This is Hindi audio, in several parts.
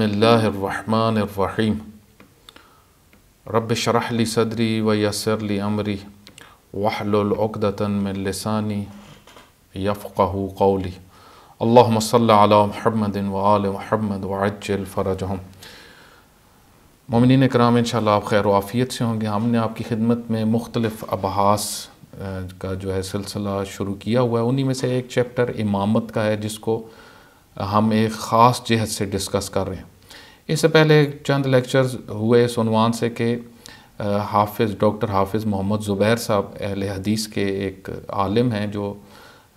बसमीम रब शरह ली सदरी व यसर ली अमरी वाहलतन में लसानी यफ़क़ कौली अल्लाम महमद वाल महमद वाजल फ़रजहम ममिन कराम इन आप खैर वाफ़ियत से होंगे हमने आपकी खिदमत में मुख्तलफ़ अबहास का जो है सिलसिला शुरू किया हुआ है उन्हीं में से एक चैप्टर इमामत का है जिसको हम एक ख़ास जहत से डिस्कस कर रहे हैं इससे पहले चंद लेक्चर्स हुए इस उनवान से कि हाफिज़ डॉक्टर हाफिज़ मोहम्मद ज़ुबैर साहब अहल हदीस के एक आलिम हैं जो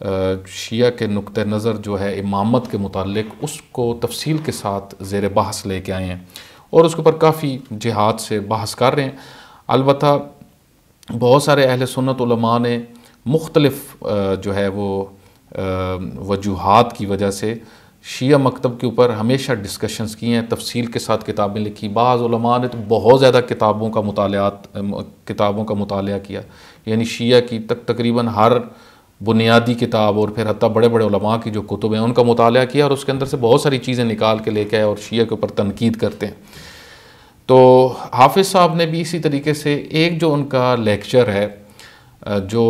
शिया के नुक़ नज़र जो है इमामत के मतलब उसको तफसील के साथ ज़ेर बहस लेके आए हैं और उसके ऊपर काफ़ी जिहाद से बहस कर रहे हैं अलबत् बहुत सारे अहल सुन्नत ने मुख्तलफ़ जो है वो वजूहत की वजह से शिया मकतब के ऊपर हमेशा डिस्कशंस की हैं तफसील के साथ किताबें लिखी बाज़ा ने तो बहुत ज़्यादा किताबों का मतालत किताबों का मताल किया यानी शिया की तक तकरीबन हर बुनियादी किताब और फिर हती बड़े बड़े उलमा की जो कुतुब हैं उनका मुताल किया और उसके अंदर से बहुत सारी चीज़ें निकाल के लेके आए और शिया के ऊपर तनकीद करते हैं तो हाफिज़ साहब ने भी इसी तरीके से एक जो उनका लेक्चर है जो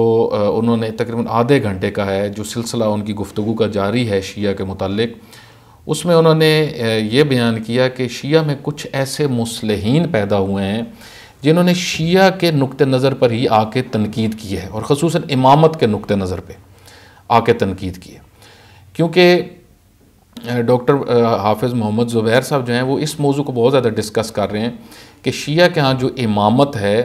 उन्होंने तकरीबन आधे घंटे का है जो सिलसिला उनकी गुफ्तु का जारी है शिया के मतलब उसमें उन्होंने ये बयान किया कि शिया में कुछ ऐसे मुसलहन पैदा हुए हैं जिन्होंने शिया के नुक़ नज़र पर ही आके तनकीद की है और खसूस इमामत के नुक़ नज़र पर आके तनकीद की है क्योंकि डॉक्टर हाफिज़ मोहम्मद ज़ुबैर साहब जो हैं वो इस मौजू को बहुत ज़्यादा डिस्कस कर रहे हैं कि शिया के यहाँ जो इमामत है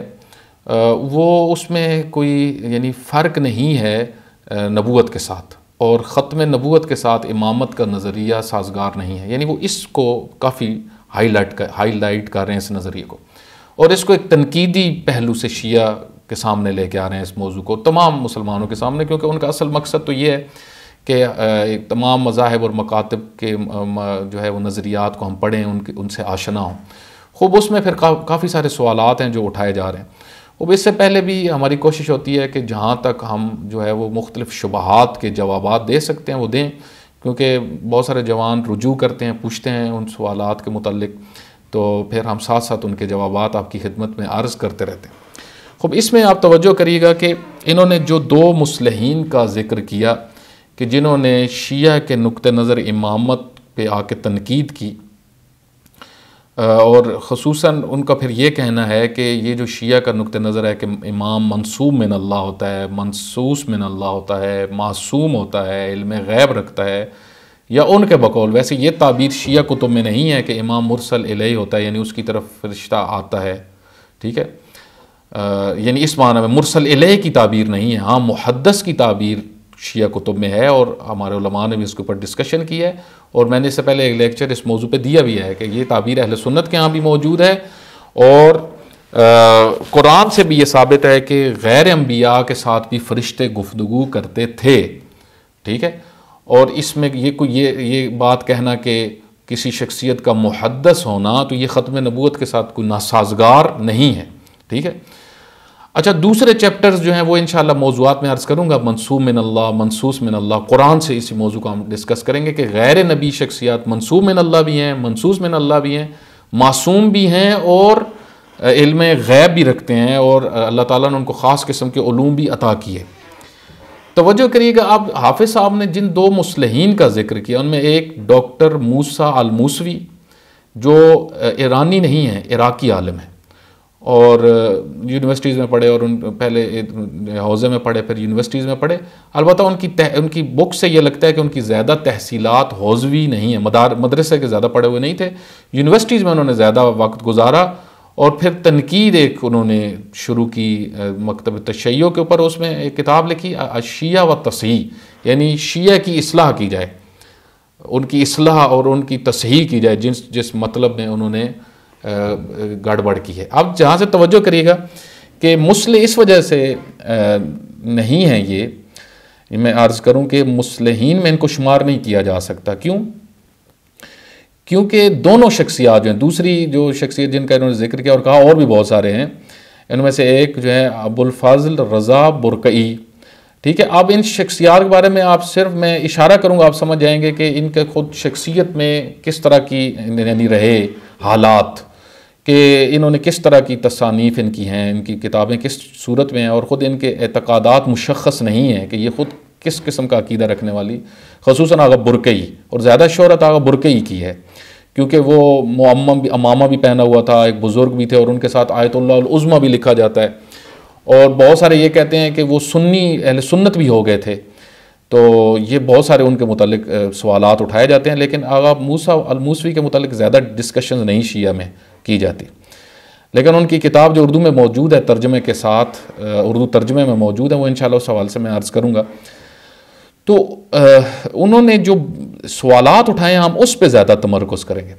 वो उसमें कोई यानी फ़र्क नहीं है नबूत के साथ और ख़त्म नबूत के साथ इमामत का नज़रिया साजगार नहीं है यानी वो इसको काफ़ी हाईलाइट कर हाईलाइट कर रहे हैं इस नज़रिए को और इसको एक तनकीदी पहलू से शिया के सामने लेके आ रहे हैं इस मौजू को तमाम मुसलमानों के सामने क्योंकि उनका असल मकसद तो ये है कि एक तमाम मजाहब और मकातब के जो है वो नज़रियात को हम पढ़ें उनके उनसे आशना हों खूब उसमें फिर का, काफ़ी सारे सवालत हैं जो उठाए जा रहे हैं अब इससे पहले भी हमारी कोशिश होती है कि जहाँ तक हम जो है वो मुख्तलिफ़ शुबहत के जवाब दे सकते हैं वो दें क्योंकि बहुत सारे जवान रुजू करते हैं पूछते हैं उन सवाल के मतलब तो फिर हम साथ साथ उनके जवाब आपकी खिदमत में अर्ज़ करते रहते हैं खूब इसमें आप तवज्जो करिएगा कि इन्होंने जो दो मुसलहन का जिक्र किया कि जिन्होंने शिया के नुक़ नज़र इमामत पर आके तनकीद की और खसूस उनका फिर ये कहना है कि ये जो शिया का नुक़ नज़र है कि इमाम मनसूब मिन अल्लाह होता है मनसूस मिन अल्लाह होता है मासूम होता है इल्म गैब रखता है या उनके बकौल वैसे ये ताबीर शिया कुतुब में नहीं है कि इमाम मुरसल इलही होता है यानी उसकी तरफ रिश्ता आता है ठीक है यानी इस माना में मुरसल इलह की ताबीर नहीं है हाँ मुहदस की ताबीर शिया कुतुब में है और हमारे उलमा ने भी इसके ऊपर डिस्कशन की है और मैंने इससे पहले एक लेक्चर इस मौजू पर दिया भी है कि ये ताबीर अहल सुन्नत के यहाँ भी मौजूद है और कुरान से भी ये साबित है कि गैर अम्बिया के साथ भी फरिश्ते गुफ्तगु करते थे ठीक है और इसमें ये कोई ये ये बात कहना कि किसी शख्सियत का मुहदस होना तो ये ख़त्म नबूत के साथ कोई नासाजगार नहीं है ठीक है अच्छा दूसरे चैप्टर्स जो हैं वो इन मौजूद में अर्ज़ करूँगा मनसूब मिन अल्लाह मनसूस मिन अल्लाह कुरान से इसी मौजू को हम डिस्कस करेंगे कि गैर नबी शख्सियात मनसूब मिन अल्लाह भी हैं मनसूस मिन अल्लाह भी हैं मासूम भी हैं और इल्म गैब भी रखते हैं और अल्लाह ताला ने उनको ख़ास किस्म के ूम भी अता किए तोज्जो करिएगा आप हाफिज़ साहब ने जिन दो मुसलहन का जिक्र किया उनमें एक डॉक्टर मूसा अलमूसवी जो ईरानी नहीं है इराक़ी आलम है और यूनिवर्सिटीज़ में पढ़े और उन पहले हौज़े में पढ़े फिर यूनिवर्सिटीज़ में पढ़े अलबत्त उनकी तह, उनकी बुक से ये लगता है कि उनकी ज़्यादा तहसीलत हौजवी नहीं है मदार मदरसे के ज़्यादा पढ़े हुए नहीं थे यूनिवर्सिटीज़ में उन्होंने ज़्यादा वक्त गुजारा और फिर तनकीद एक उन्होंने शुरू की मकतब तशैयों के ऊपर उसमें एक किताब लिखी अशिया व तसही यानी शिया की असलाह की जाए उनकी असलाह और उनकी तसही की जाए जिस जिस मतलब में उन्होंने गड़बड़ की है अब जहाँ से तवज्जो करिएगा कि मुसल इस वजह से नहीं है ये मैं अर्ज़ करूँ कि मुसलहन में इनको शुमार नहीं किया जा सकता क्यों क्योंकि दोनों शख्सियात जो हैं दूसरी जो शख्सियत जिनका इन्होंने जिक्र किया और कहा और भी बहुत सारे हैं इनमें से एक जो है अबुलफाजल रज़ा बुरकई ठीक है अब इन शख्सियात के बारे में आप सिर्फ मैं इशारा करूँगा आप समझ जाएंगे कि इनके खुद शख्सियत में किस तरह की यानी रहे हालात कि इन्होंने किस तरह की तसानीफ़ इनकी हैं इनकी किताबें किस सूरत में हैं और ख़ुद इनके एतक़ादात मुशक्स नहीं हैं कि ये ख़ुद किस किस्म का अकीदा रखने वाली खसूस आगा बुरकई और ज़्यादा शहरत आगा बुरकई की है क्योंकि वो मुआमा भी अमामा भी पहना हुआ था एक बुज़ुर्ग भी थे और उनके साथ आयतुल्लाज़मा भी लिखा जाता है और बहुत सारे ये कहते हैं कि वो सुन्नी अहल सुन्नत भी हो गए थे तो ये बहुत सारे उनके मतलब सवालत उठाए जाते हैं लेकिन आगा मूसा अलमूसवी के मतलब ज़्यादा डिस्कशन नहीं शिया में की जाती लेकिन उनकी किताब जो उर्दू में मौजूद है तर्जमे के साथ उर्दू तर्जमे में मौजूद है वो इन उस सवाल से मैं अर्ज़ करूँगा तो उन्होंने जो सवाल उठाए हम उस पर ज़्यादा तमरकज़ करेंगे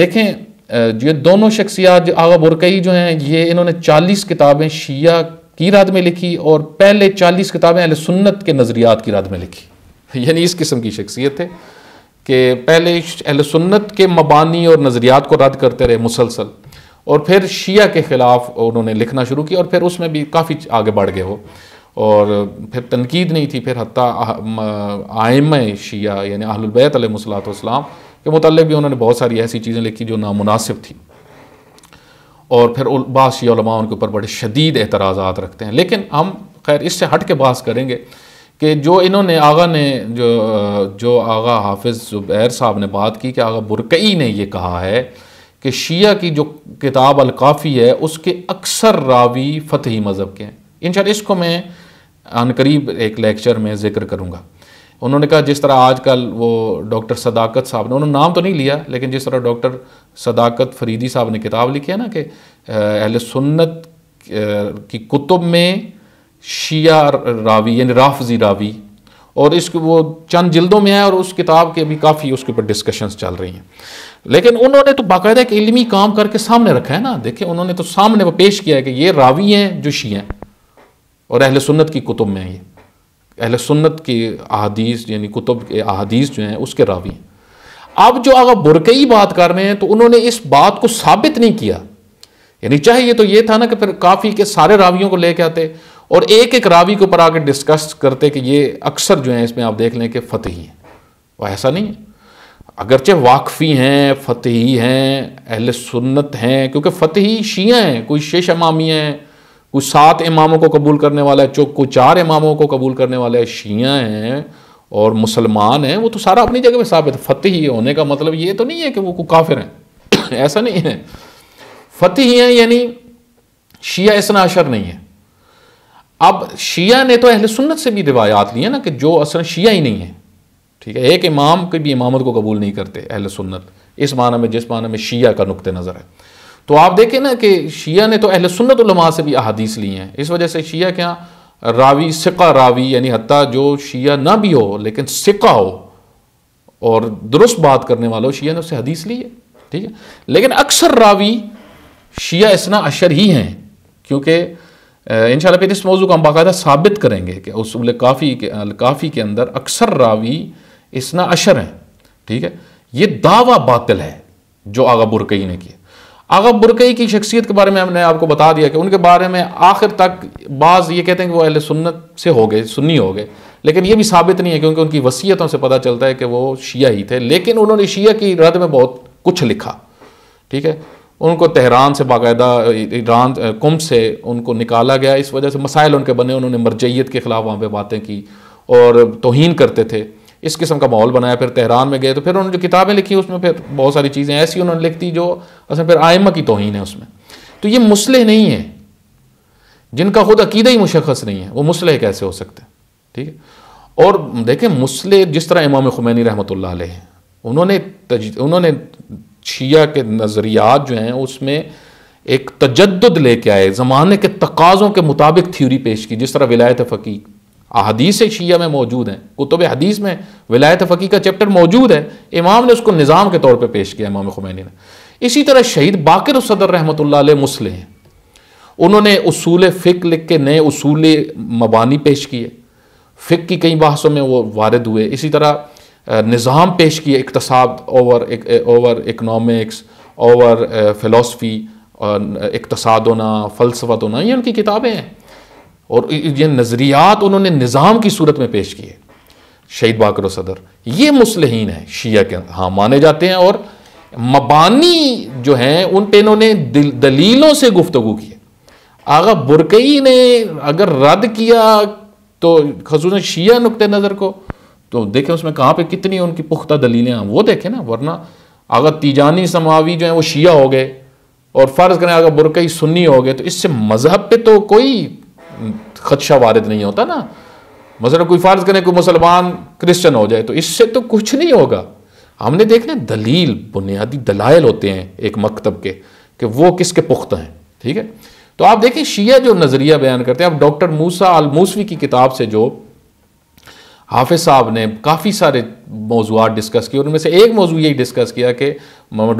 देखें ये दोनों शख्सियात आगा बुरकई जो हैं ये इन्होंने चालीस किताबें शिया की रात में लिखी और पहले चालीस किताबें अल सुन्नत के नज़रियात की रात में लिखी यानी इस किस्म की शख्सियत है कि पहले अहल सुन्नत के मबानी और नज़रियात को रद्द करते रहे मुसलसल और फिर शिया के ख़िलाफ़ उन्होंने लिखना शुरू किया और फिर उसमें भी काफ़ी आगे बढ़ गए हो और फिर तनकीद नहीं थी फिर हती आयम शिया यानी अहलबैत मसलातम के मुतल भी उन्होंने बहुत सारी ऐसी चीज़ें लिखी जो नामुनासिब थी और फिर बाशिया उनके ऊपर बड़े शदीद एतराज़ात रखते हैं लेकिन हम खैर इससे हट के बास करेंगे कि जो इन्होंने आगा ने जो जो आगा हाफिज़ ज़ुबैर साहब ने बात की कि आगा बुरकई ने यह कहा है कि शिया की जो किताब अलकाफ़ी है उसके अक्सर रावी फ़तही मज़हब के हैं इन इसको मैं अनकरीब एक लेक्चर में ज़िक्र करूँगा उन्होंने कहा जिस तरह आजकल वो डॉक्टर सदाकत साहब ने उन्होंने नाम तो नहीं लिया लेकिन जिस तरह डॉक्टर सदाकत फरीदी साहब ने किताब लिखी है ना कि अहल सुन्नत की कुतुब में शिया रावी यानी राफजी रावी और इसको वो चंद जिल्दों में है और उस किताब के भी काफ़ी उसके ऊपर डिस्कशंस चल रही हैं लेकिन उन्होंने तो बाकायदा एक इलमी काम करके सामने रखा है ना देखिए उन्होंने तो सामने वो पेश किया है कि ये रावी हैं जो शिया हैं और अहल सुन्नत की कुतुब में हैं ये अहल सुन्नत की अहदीस यानी कुतुब के अहदीस जो हैं उसके रावी हैं अब जो अगर बुरकई बात कर रहे हैं तो उन्होंने इस बात को साबित नहीं किया यानी चाहिए तो ये था ना कि फिर काफ़ी के सारे रावियों को लेके आते और एक एक रावी के ऊपर आगे डिस्कस करते कि ये अक्सर जो है इसमें आप देख लें कि फतेही हैं वह ऐसा नहीं है अगरचे वाकफ़ी हैं फतेही हैं अहल सुन्नत हैं क्योंकि फतेही शिया हैं कोई शेष इमामी हैं कोई सात इमामों को कबूल करने वाला है चो कोई चार इमामों को कबूल करने वाला है शिया हैं और मुसलमान हैं वो तो सारा अपनी जगह में साबित है फतही होने का मतलब ये तो नहीं है कि वो काफिर हैं ऐसा नहीं है फतेही हैं यानी शिया इसना अशर नहीं है अब शिया ने तो अहल सुन्नत से भी रिवायात लिया ना कि जो असल शिया ही नहीं है ठीक है एक इमाम के भी इमामत को कबूल नहीं करते अहल सुन्नत इस माना में जिस माना में शिया का नुक़ नज़र है तो आप देखें ना कि शिया ने तो अहल सुन्नत उलमा से भी अहादीस ली हैं इस वजह से शिया के यहाँ रावी सिका रावी यानी हती जो शिया ना भी हो लेकिन सिका हो और दुरुस्त बात करने वालों शिया ने उससे हदीस ली है ठीक है लेकिन अक्सर रावी शिया इसना अशर ही हैं क्योंकि इन फिर इस मौजू को हम बाकायदा साबित करेंगे कि उसूल काफ़ी के काफ़ी के अंदर अक्सर रावी इसना अशर हैं ठीक है ये दावा बातिल है जो आगा बुरकई ने किया आगा बुरकई की शख्सियत के बारे में हमने आपको बता दिया कि उनके बारे में आखिर तक बाज़ ये कहते हैं कि वह अहल सुन्नत से हो गए सुन्नी हो गए लेकिन ये भी साबित नहीं है क्योंकि उनकी वसीयतों से पता चलता है कि वो शिया ही थे लेकिन उन्होंने शिया की रद में बहुत कुछ लिखा ठीक है उनको तेहरान से बाकायदा ईरान कुम से उनको निकाला गया इस वजह से मसाइल उनके बने उन्होंने मरजैत के ख़िलाफ़ वहाँ पर बातें की और तोहन करते थे इस किस्म का माहौल बनाया फिर तेहरान में गए तो फिर उन्होंने जो किताबें लिखी उसमें फिर बहुत सारी चीज़ें ऐसी उन्होंने लिख दी जो असल फिर आयम की तोहन है उसमें तो ये मुसलह नहीं है जिनका खुद अकीदा ही मुशखस नहीं है वो मुसलह कैसे हो सकते हैं ठीक है और देखें मुसलह जिस तरह इमाम खुमैनी रहमत ला उन्होंने उन्होंने शिया के नज़रियात जो हैं उसमें एक तजद लेके आए ज़माने के तकाज़ों के मुताबिक थ्योरी पेश की जिस तरह विलायत फ़कीक अहदीस शिया में मौजूद हैं कुतुब हदीस में विलायत फ़कीक का चैप्टर मौजूद है इमाम ने उसको निज़ाम के तौर पर पेश किया इमाम खुमैनी ने इसी तरह शहीद बाकर सदर रहमत मुस्ल हैं उन्होंने असूल फ़िक लिख के नए असूल मबानी पेश किए फ़िक की कई बहसों में वो वारद हुए इसी तरह निज़ाम पेश किया इकतसाब over over economics over philosophy होना फ़लसफ़ा होना ये उनकी किताबें हैं और ये नज़रियात उन्होंने निज़ाम की सूरत में पेश किए शहीद बाकर सदर ये मुसलहन है शिया के हाँ माने जाते हैं और मबानी जो हैं उन पर इन्होंने दलीलों से गुफ्तु की आगा बुरकई ने अगर रद्द किया तो खसूस शिया नुक़ नज़र को तो देखें उसमें कहाँ पे कितनी उनकी पुख्ता दलीलें हैं वो देखें ना वरना अगर तीजानी समावी जो है वो शिया हो गए और फ़र्ज़ करें अगर बुरकई सुन्नी हो गए तो इससे मज़हब पे तो कोई खदशा वारद नहीं होता ना मतलब कोई फ़र्ज़ करें कोई मुसलमान क्रिश्चन हो जाए तो इससे तो कुछ नहीं होगा हमने देखना दलील बुनियादी दलायल होते हैं एक मकतब के कि वो किसके पुख्ता हैं ठीक है तो आप देखें शिया जो नज़रिया बयान करते हैं आप डॉक्टर मूसा अलमूसवी की किताब से जो हाफिज़ साहब ने काफ़ी सारे मौजूद डिस्कस किए उनमें से एक मौजू यही डिस्कस किया कि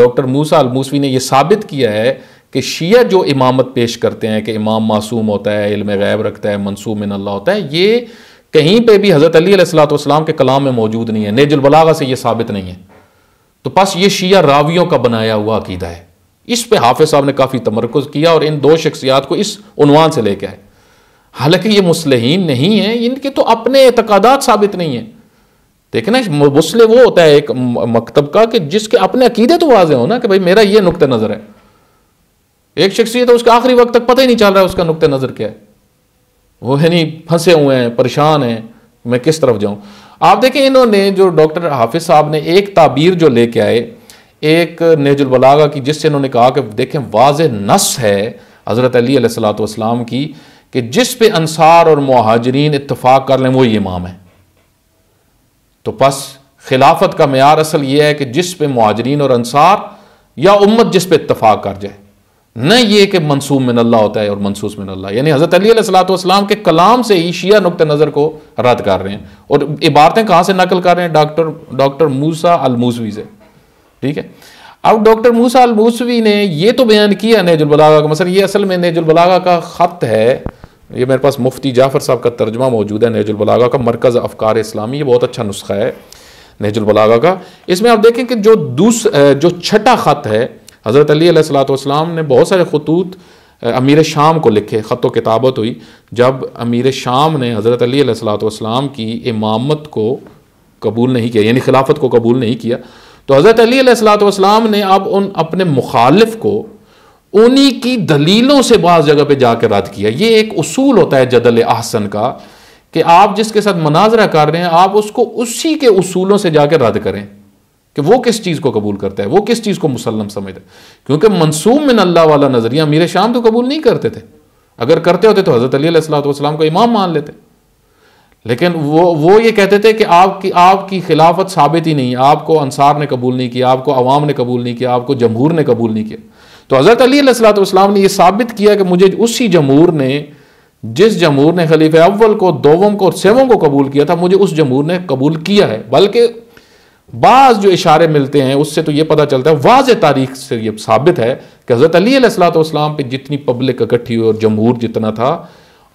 डॉक्टर मूसा अलमूसवी ने यह साबित किया है कि शिया जो इमामत पेश करते हैं कि इमाम मासूम होता है इल्म गैब रखता है मनसूम इन अल्लाह होता है ये कहीं पर भी हज़रत अलीसलाम के कलाम में मौजूद नहीं है नेजुलबलागा से ये साबित नहीं है तो बस ये शिया रावियों का बनाया हुआ अकीदा है इस पर हाफिज़ साहब ने काफ़ी तमरकज़ किया और इन दो शख्सियात को इस उनवान से लेके आए हालांकि ये मुसलहन नहीं है इनके तो अपने एतकादात साबित नहीं है देखना मुसले वो होता है एक मकतब का कि जिसके अपने अकीदे तो वाजे हो ना कि भाई मेरा ये नुक़ नज़र है एक शख्सियत तो है उसका आखिरी वक्त तक पता ही नहीं चल रहा है उसका नुक़ नज़र क्या है वो है नहीं फंसे हुए हैं परेशान हैं मैं किस तरफ जाऊं आप देखें इन्होंने जो डॉक्टर हाफिज साहब ने एक ताबीर जो लेके आए एक नेजुलबलागा की जिससे इन्होंने कहा कि देखें वाज नस है हज़रत अली सलाम की कि जिस पे अंसार और महाजरीन इतफाक़ कर लें वो इमाम है तो बस खिलाफत का मैार असल यह है कि जिस पे महाजरीन और अंसार या उम्मत जिस पे इतफाक़ कर जाए न ये कि मनसूब मिन अल्लाह होता है और मनसूस मिन अल्लाह यानी हज़रत अली सलाम के कलाम से ही शिया नुक़ नज़र को रद्द कर रहे हैं और इबारतें कहाँ से नकल कर रहे हैं डॉक्टर डॉक्टर मूसा अलमूसवी से ठीक है अब डॉक्टर मूसा अलमूसवी ने यह तो बयान किया नेजुलबलागा का मसल ये असल में नेजुलबलागा का ख़त है ये मेरे पास मुफ्ती जाफ़र साहब का तर्जमा मौजूद है नहजुलबलागा का मरकज़ अफकार इस्लामी ये बहुत अच्छा नुस्खा है नहजुलबलागा का इसमें आप देखें कि जो दूस जो छठा ख़त है हज़रत अली ने बहुत सारे खतूत अमीर शाम को लिखे ख़त किताबत हुई जब अमीर शाम ने हज़रत अली की इमामत को कबूल नहीं किया यानी खिलाफत को कबूल नहीं किया तो हज़रत अली ने अब उन अपने मुखालफ को उन्हीं की दलीलों से बाज़ जगह पे जाकर रद्द किया ये एक उसूल होता है जदल आहसन का कि आप जिसके साथ मनाजरा कर रहे हैं आप उसको उसी के उसूलों से जाकर रद्द करें कि वो किस चीज़ को कबूल करता है वो किस चीज़ को मुसलम समझता है क्योंकि मनसूब में अल्लाह वाला नज़रिया मीर शाम तो कबूल नहीं करते थे अगर करते होते तो हज़रत अलीसलाम को इमाम मान लेते लेकिन वो वो ये कहते थे कि आपकी आपकी खिलाफत साबित ही नहीं आपको अंसार ने कबूल नहीं किया आपको अवाम ने कबूल नहीं किया आपको जमहूर ने कबूल नहीं किया तो हज़रत अली सलाम ने यह साबित किया कि मुझे उसी जमूर ने जिस जमूर ने खलीफ अव्वल को दोवों को और सेवों को कबूल किया था मुझे उस जमूर ने कबूल किया है बल्कि बाज़ जो इशारे मिलते हैं उससे तो ये पता चलता है वाज तारीख से ये साबित है कि हज़रत अली पर जितनी पब्लिक इकट्ठी हुई और जमूर जितना था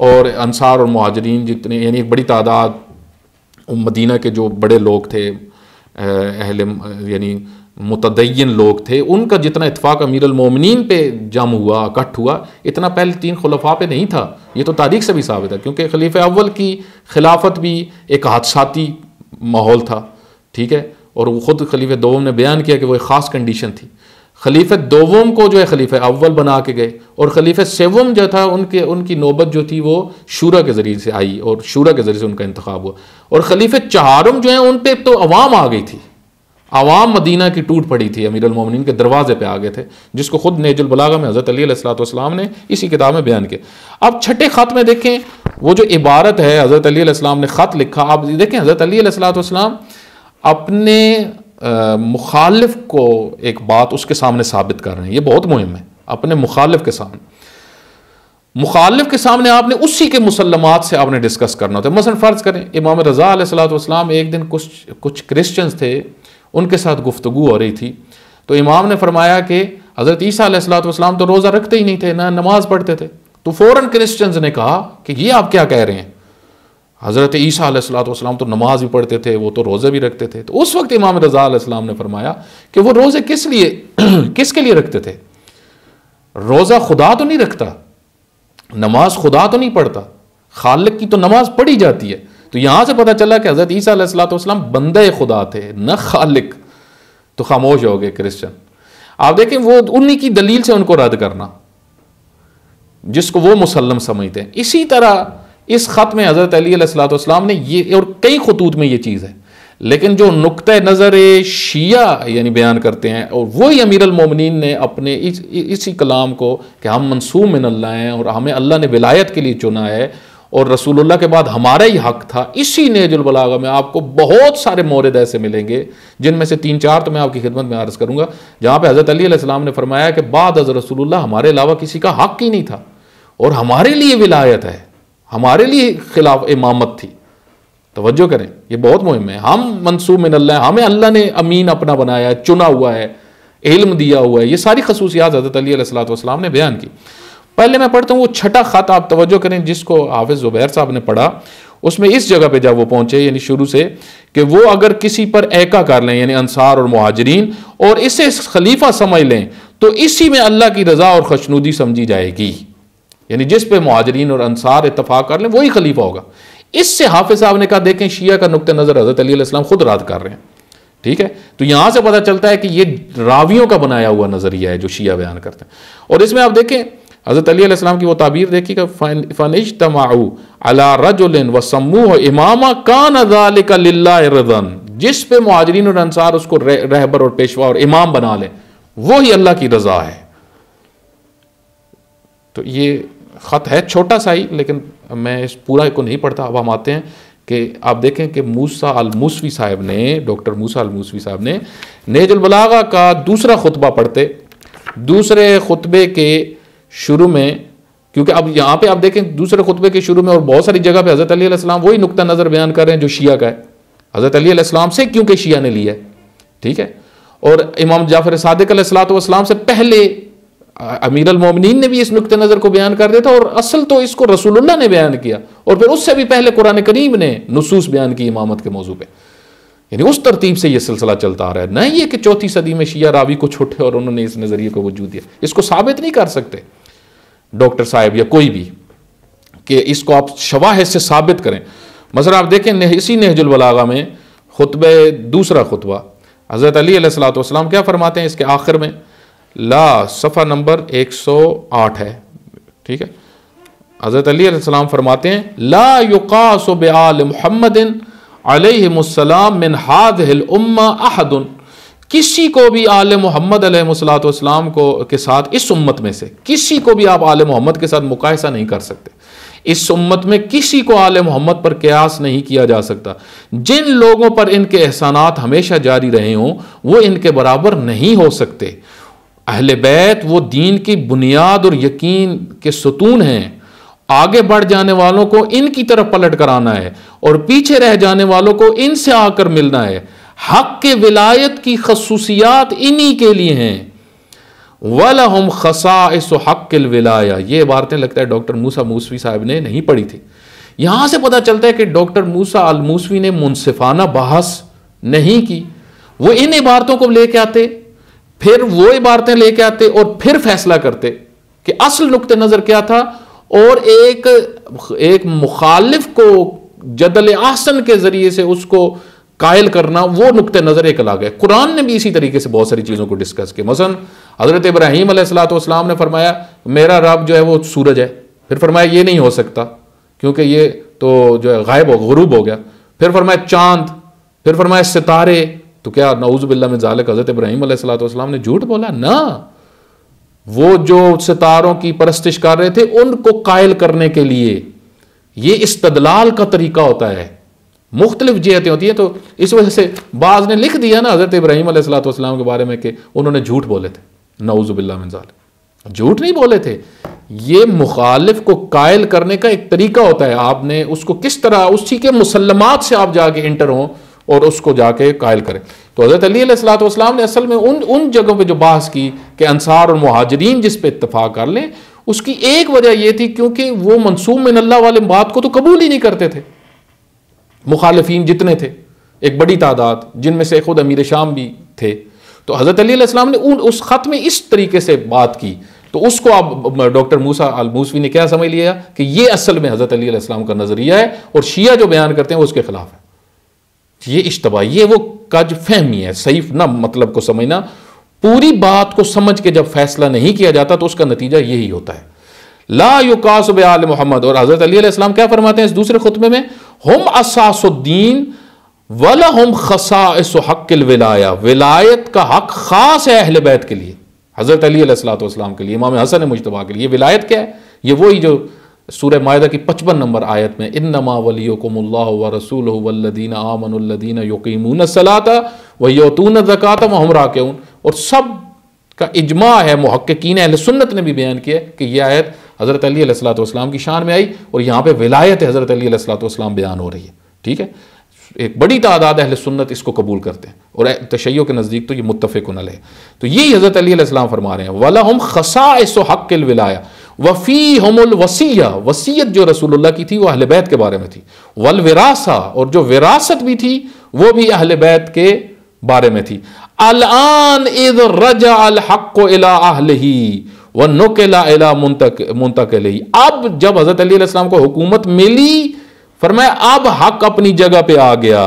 और अनसार और महाजरीन जितने यानी एक बड़ी तादाद मदीना के जो बड़े लोग थे अहल यानी मुतदैन लोग थे उनका जितना इतफाक़ अमीर अमीरमिन पे जम हुआ इकट्ठ हुआ इतना पहले तीन खलफा पे नहीं था ये तो तारीख से भी साबित है क्योंकि खलीफ अव्वल की खिलाफत भी एक हादसाती माहौल था ठीक है और वो ख़ुद खलीफ दोवम ने बयान किया कि वो एक ख़ास कंडीशन थी खलीफ दोवम को जो है खलीफ अव्वल बना के गए और खलीफ सेवम जो था उनके उनकी नौबत जो थी वो शूरा के ज़रिए से आई और शूरा के ज़रिए से उनका इंतखा हुआ और खलीफ चारम जो है उन पर तो अवाम आ गई थी आवाम मदीना की टूट पड़ी थी अमीर उलमिन के दरवाजे पे आ गए थे जिसको खुद नेजुल बलागा में हज़रत अलीसलाम ने इसी किताब में बयान किया अब छठे ख़त में देखें वो जो इबारत है हज़रत अलीसलाम ने ख़त लिखा आप देखें हज़रत अलीसलाम अपने मुखालिफ को एक बात उसके सामने साबित कर रहे हैं ये बहुत मुहिम है अपने मुखालिफ के सामने मुखालिफ के सामने आपने उसी के मुसलमत से आपने डिस्कस करना होता है मसलन फ़र्ज़ करें इमाम रज़ा सलाम एक दिन कुछ कुछ क्रिश्चन थे उनके साथ गुफ्तु हो रही थी तो इमाम ने फरमाया कि हज़रत ईसीम तो रोज़ा रखते ही नहीं थे ना नमाज़ पढ़ते थे तो फौरन क्रिश्चियंस ने कहा कि ये आप क्या कह रहे हैं हज़रत ईसीम तो नमाज़ भी पढ़ते थे वो तो रोज़े भी रखते थे तो उस वक्त इमाम रज़ा ने फरमाया कि वो रोज़े किस लिए किसके लिए रखते थे रोज़ा खुदा तो नहीं रखता नमाज खुदा तो नहीं पढ़ता खालक की तो नमाज पढ़ी जाती है तो यहां से पता चला कि हज़रत ईसा सलाम बंदे खुदा थे न खालिक तो खामोश हो गए क्रिश्चन आप देखें वो उन्हीं की दलील से उनको रद्द करना जिसको वो मुसलम समझते हैं इसी तरह इस ख़त में हज़रत अलीसलाम ने ये और कई खतूत में ये चीज़ है लेकिन जो नुक़ नज़र शिया यानी बयान करते हैं और वही अमीर अमीरमिन ने अपने इस इसी कलाम को कि हम मनसूम मिनल्ला हैं और हमें अल्लाह ने विलायत के लिए चुना है और रसूलुल्लाह के बाद हमारा ही हक था इसी बलागा में आपको बहुत सारे मोरद ऐसे मिलेंगे जिनमें से तीन चार तो मैं आपकी खिदमत में अर्ज़ करूंगा जहां पर हज़रत अलीसम ने फरमाया कि बाद हज़र रसूलुल्लाह हमारे अलावा किसी का हक ही नहीं था और हमारे लिए विलायत है हमारे लिए खिलाफ इमामत थी तवज्जो करें ये बहुत मुहिम है हम मनसूब मिन अल्लाह हमें अल्लाह ने अमीन अपना बनाया है चुना हुआ है इल्म दिया हुआ है ये सारी खसूसियात हज़रत अली सलाम ने बयान की पहले मैं पढ़ता हूँ वो छठा ख़त आप तवज्जो करें जिसको हाफिज़ ज़ुबैर साहब ने पढ़ा उसमें इस जगह पे जब वो पहुंचे यानी शुरू से कि वो अगर किसी पर एका कर लें यानी अंसार और महाजरीन और इसे खलीफा समझ लें तो इसी में अल्लाह की रज़ा और खशनूदी समझी जाएगी यानी जिस पे महाजरीन और अंसार इतफाक़ कर लें वही खलीफा होगा इससे हाफिज साहब ने कहा देखें शिया का नुक़ नज़र हज़रत अलीसम खुद रात कर रहे हैं ठीक है तो यहां से पता चलता है कि ये रावियों का बनाया हुआ नज़रिया है जो शिया बयान करते हैं और इसमें आप देखें हज़रत अलीसम की वो ताबीर कि फ़निश तमाऊ अला रजुलिन व समूह इमामा कान रदन जिस पे महाजरीन और अनसार उसको रहबर और पेशवा और इमाम बना लें वो ही अल्लाह की रज़ा है तो ये ख़त है छोटा सा ही लेकिन मैं इस पूरा को नहीं पढ़ता अब हम आते हैं कि आप देखें कि मूसा अलमूसवी साहब ने डॉक्टर मूसा अलमूसवी साहब ने नेजुलबलागा का दूसरा खुतबा पढ़ते दूसरे खुतबे के शुरू में क्योंकि अब यहाँ पे आप देखें दूसरे खुतबे के शुरू में और बहुत सारी जगह पे हज़रत अली अलैहिस्सलाम वही नुक्ता नज़र बयान कर रहे हैं जो शिया का है हज़रत अली अलैहिस्सलाम से क्योंकि शिया ने लिया है ठीक है और इमाम जाफर सादक अलैहिस्सलाम से पहले अमीर अलमोमिन ने भी इस नुकते नज़र को बयान कर दिया था और असल तो इसको रसूलुल्लाह ने बयान किया और फिर उससे भी पहले कुरान करीम ने नसूस बयान की इमामत के मौजू पर यानी उस तरतीब से यह सिलसिला चलता आ रहा है नहीं ये कि चौथी सदी में शिया रावी को छुटे और उन्होंने इस नज़रिए को वजूद दिया इसको साबित नहीं कर सकते डॉक्टर साहब या कोई भी कि इसको आप शवाह से साबित करें मसला आप देखें इसी नहजुलबलागा में खुतब दूसरा खुतबा हज़रत अलीसलाम क्या फरमाते हैं इसके आखिर में ला सफ़ा नंबर 108 है ठीक है हज़रत अली फरमाते हैं ला सब आल मोहम्मदिन अलमसलाम मिन हाद उम्मा अहदन किसी को भी आल मोहम्मद अलमसलाम को के साथ इस उम्मत में से किसी को भी आप आल मोहम्मद के साथ मुकायसा नहीं कर सकते इस उम्मत में किसी को आल मोहम्मद पर कयास नहीं किया जा सकता जिन लोगों पर इनके एहसानात हमेशा जारी रहे हों वो इनके बराबर नहीं हो सकते अहल बैत वो दीन की बुनियाद और यकीन के सतून हैं आगे बढ़ जाने वालों को इनकी तरफ पलट कर आना है और पीछे रह जाने वालों को इनसे आकर मिलना है हक के विलायत की खसूसियात इन्हीं के लिए हैं वल हम खसाइस हक विलाया ये इबारतें लगता है डॉक्टर मूसा मूसवी साहब ने नहीं पढ़ी थी यहां से पता चलता है कि डॉक्टर मूसा अलमूसवी ने मुनसिफाना बहस नहीं की वो इन इबारतों को लेके आते फिर वो इबारतें लेके आते और फिर फैसला करते कि असल नुक़ नज़र क्या था और एक एक मुखालिफ को जदल आसन के ज़रिए से उसको कायल करना वो नुकते नज़र एक अलग है कुरान ने भी इसी तरीके से बहुत सारी चीज़ों को डिस्कस किया मसन हज़रत इब्राहिम सलाम ने फरमाया मेरा रब जो है वो सूरज है फिर फरमाया ये नहीं हो सकता क्योंकि ये तो जो है गायब हो गरूब हो गया फिर फरमाया चांद फिर फरमाया सितारे तो क्या नऊज़बिल्ला में जालक हज़रत इब्राहिम सलाम ने झूठ बोला ना वो जो सितारों की परस्तिश कर रहे थे उनको कायल करने के लिए ये इस्तदलाल का तरीका होता है मुख्तलिफ जहतें होती हैं तो इस वजह से बाज़ ने लिख दिया ना हज़रत इब्राहिम सलाम के बारे में कि उन्होंने झूठ बोले थे नवज़ुबिल्ला मिनजाल झूठ नहीं बोले थे ये मुखालिफ को कायल करने का एक तरीका होता है आपने उसको किस तरह उसी के मुसलमात से आप जाके इंटर हों और उसको जाके कायल करें तो हज़रत अली ने असल में उन उन जगहों पर जो बहस की कि अनसार और महाजरीन जिस पर इतफाक़ कर लें उसकी एक वजह यह थी क्योंकि वो मनसूब मिनल्ला वाले बात को तो कबूल ही नहीं करते थे मुखालफी जितने थे एक बड़ी तादाद जिनमें से खुद अमीर शाम भी थे तो हज़रत अलीसम ने उन उस ख़त में इस तरीके से बात की तो उसको आप डॉक्टर मूसा अलमूसवी ने क्या समझ लिया कि ये असल में हज़रत अलीसम का नज़रिया है और शिया जो बयान करते हैं वो उसके ख़िलाफ़ है ये इश्तबा ये वो कज फहमी है सही ना मतलब को समझना पूरी बात को समझ के जब फैसला नहीं किया जाता तो उसका नतीजा यही होता है ला युकास आल मोहम्मद और हज़रत अलीम क्या फरमाते हैं इस दूसरे खुतबे में हम असासुद्दीन वल हम खसास हक़िल विलाया विलायत का हक ख़ास है अहल बैत के लिए हज़रत अलीसलाम के लिए इमाम हसन मुशतबा के लिए विलायत क्या है ये वही जो सूर माहा की पचपन नंबर आयत में इन नमा वली व रसूल वल्लदीन आमनदीन यकीमून सलाता व यौतून जक़ात महमरा के उन और सब का इजमा है महक्कीन अहल सुन्नत ने भी बयान किया कि यह आयत हज़रत अलीसलाम की शान में आई और यहाँ पर विलायत हज़रत अलीसलाम बयान हो रही है ठीक है एक बड़ी तादाद अहल सुन्नत इसको कबूल करते हैं और तशैयों के नज़दीक तो ये मुतफ़ नल है तो यही हज़रत अलीसम फरमा रहे हैं वला हम खसा हक़ विलाया वफ़ी हमल वसीया वसीयत जो रसूलुल्लाह की थी वो अहल बैत के बारे में थी वल विरासा और जो विरासत भी थी वो भी अहल बैत के बारे में थी अलान इज रज अल हक़ को अला अहल ही व नोकेला मुंतकल ही अब जब हज़रत अलीसम को हुकूमत मिली फरमाया अब हक अपनी जगह पे आ गया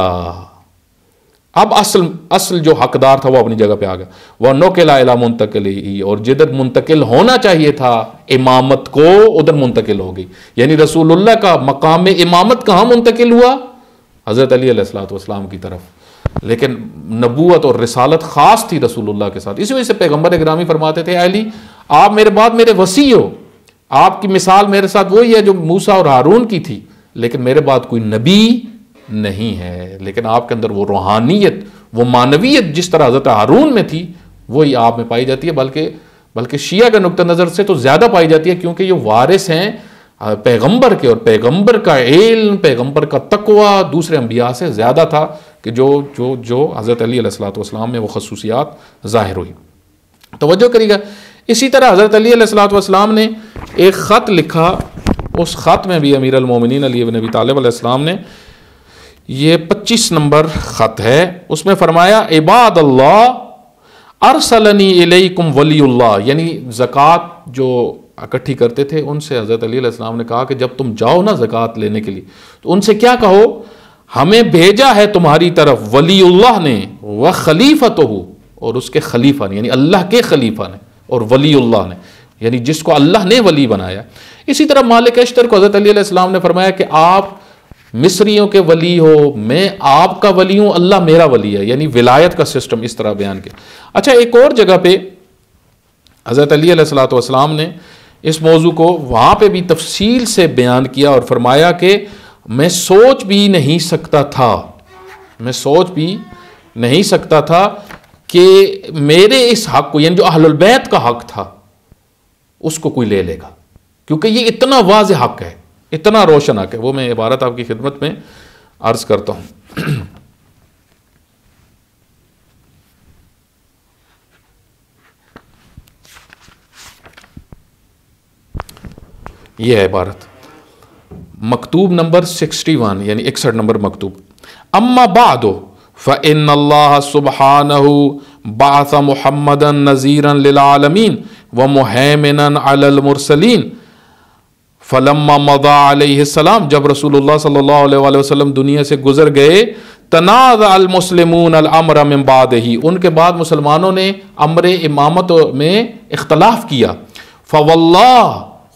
अब असल असल जो हकदार था वो अपनी जगह पे आ गया वह नोकेला मुंतकिल ही और जिधर मुंतकिल होना चाहिए था इमामत को उधर मुंतकिल हो गई यानी रसूल्ला का मकाम इमामत कहाँ मुंतकिल हुआ हज़रत अली सलाम की तरफ लेकिन नबूत और रिसालत ख़ास थी रसूल के साथ इसी वजह से पैगम्बर ग्रामी फरमाते थे अली आप मेरे बाद मेरे वसी हो आपकी मिसाल मेरे साथ वही है जो मूसा और हारून की थी लेकिन मेरे बाद कोई नबी नहीं है लेकिन आपके अंदर वो रूहानियत वो मानवीयत जिस तरह हज़रत हारून में थी वही आप में पाई जाती है बल्कि बल्कि शिया के नुक़ नज़र से तो ज़्यादा पाई जाती है क्योंकि ये वारिस हैं पैगंबर के और पैगंबर का एल पैगंबर का तकवा दूसरे अम्बिया से ज़्यादा था कि जो जो जो हज़रत अली वाम में वो खसूसियात ज़ाहिर हुई तोज्जो करिएगा इसी तरह हज़रत अली ने एक ख़त लिखा उस ख़त में भी अमीर अमीरमिन अली नबी तालब ने ये पच्चीस नंबर ख़त है उसमें फरमाया इबाद अल्लाह अरसलनी कुम वली यानी जक़़़ जो इकट्ठी करते थे उनसे हज़रत अली इस्लाम ने कहा कि जब तुम जाओ ना ज़क़़त लेने के लिए तो उनसे क्या कहो हमें भेजा है तुम्हारी तरफ वलील्ला ने व खलीफा तो हो और उसके खलीफा ने यानी अल्लाह के खलीफा ने और वलील्ला ने यानी जिसको अल्लाह ने वली बनाया इसी तरह मालिक अश्तर को हज़रत अली इस्लाम ने फरमाया कि आप मिस्रियों के वली हो मैं आपका वली हूँ अल्लाह मेरा वली है यानी विलायत का सिस्टम इस तरह बयान किया अच्छा एक और जगह पे हज़रत अली सलाम ने इस मौजू को वहाँ पर भी तफसील से बयान किया और फरमाया कि मैं सोच भी नहीं सकता था मैं सोच भी नहीं सकता था कि मेरे इस हक को यानी जो अहलबैत का हक था उसको कोई ले लेगा क्योंकि ये इतना वाज हक है इतना रोशन हक है वो मैं इबारत आपकी खिदमत में अर्ज़ करता हूँ यह है इबारत मकतूब नंबर सिक्सटी वन यानी इकसठ नंबर मकतूब अम्मा बादो फ़िन सुबहान बात नज़ीरन लालमीन व मुहमन अलमरसलिन फ़लम मदासम जब रसूल सल्लल्लाहु दुनिया से गुजर गए तनाज़ अलमसलमून ही उनके बाद मुसलमानों ने अमर इमामत में इख्तलाफ किया फ़वल्ला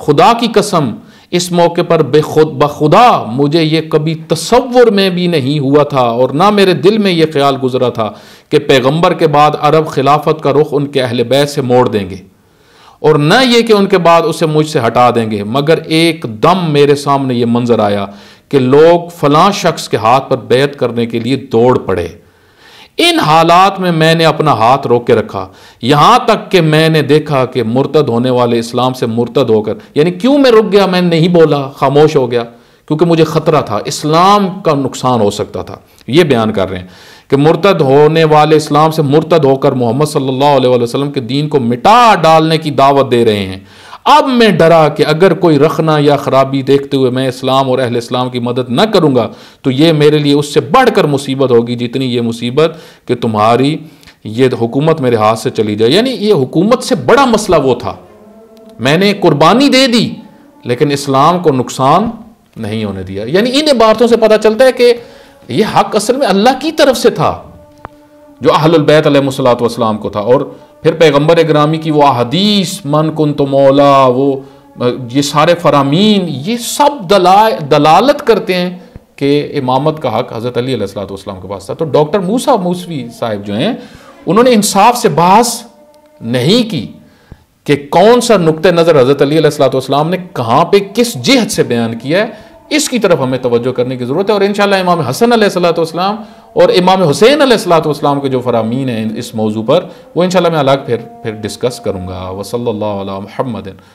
खुदा की कसम इस मौके पर बेखुद बखुदा मुझे ये कभी तस्वुर में भी नहीं हुआ था और ना मेरे दिल में ये ख्याल गुजरा था कि पैगंबर के बाद अरब खिलाफत का रुख उनके अहल बैत से मोड़ देंगे और न ये कि उनके बाद उसे मुझसे हटा देंगे मगर एक दम मेरे सामने ये मंजर आया कि लोग फलां शख्स के हाथ पर बैत करने के लिए दौड़ पड़े इन हालात में मैंने अपना हाथ रोक के रखा यहां तक कि मैंने देखा कि मुर्तद होने वाले इस्लाम से मुर्तद होकर यानी क्यों मैं रुक गया मैंने नहीं बोला खामोश हो गया क्योंकि मुझे ख़तरा था इस्लाम का नुकसान हो सकता था यह बयान कर रहे हैं कि मुर्तद होने वाले इस्लाम से मुर्तद होकर मोहम्मद सल्लल्लाहु अलैहि वसल्लम के दीन को मिटा डालने की दावत दे रहे हैं अब मैं डरा कि अगर कोई रखना या खराबी देखते हुए मैं इस्लाम और अहल इस्लाम की मदद ना करूँगा तो ये मेरे लिए उससे बढ़कर मुसीबत होगी जितनी ये मुसीबत कि तुम्हारी ये हुकूमत मेरे हाथ से चली जाए यानी ये हुकूमत से बड़ा मसला वो था मैंने कुर्बानी दे दी लेकिन इस्लाम को नुकसान नहीं होने दिया यानी इन इबारतों से पता चलता है कि यह हक असल में अल्लाह की तरफ से था जो अहलबैत वसलाम को था और फिर पैगम्बर ग्रामी की वो अहदीस मन कुन तो मौला वो ये सारे फरामीन ये सब दला दलालत करते हैं कि इमामत का हक हज़रत अली सलाम के पास था तो डॉक्टर मूसा मूसवी साहब जो हैं उन्होंने इंसाफ से बहस नहीं की कि कौन सा नुक़ नज़र हज़रत अली सलाम ने कहाँ पर किस जिहद से बयान किया है इसकी तरफ हमें तोज्जो करने की ज़रूरत है और इन इमाम हसन सलाम और इमाम हुसैन अलैहिस्सलाम के जो फरामीन हैं इस मौजू पर वो इन मैं अलग फिर फिर डिस्कस करूँगा वसल्ला महमदिन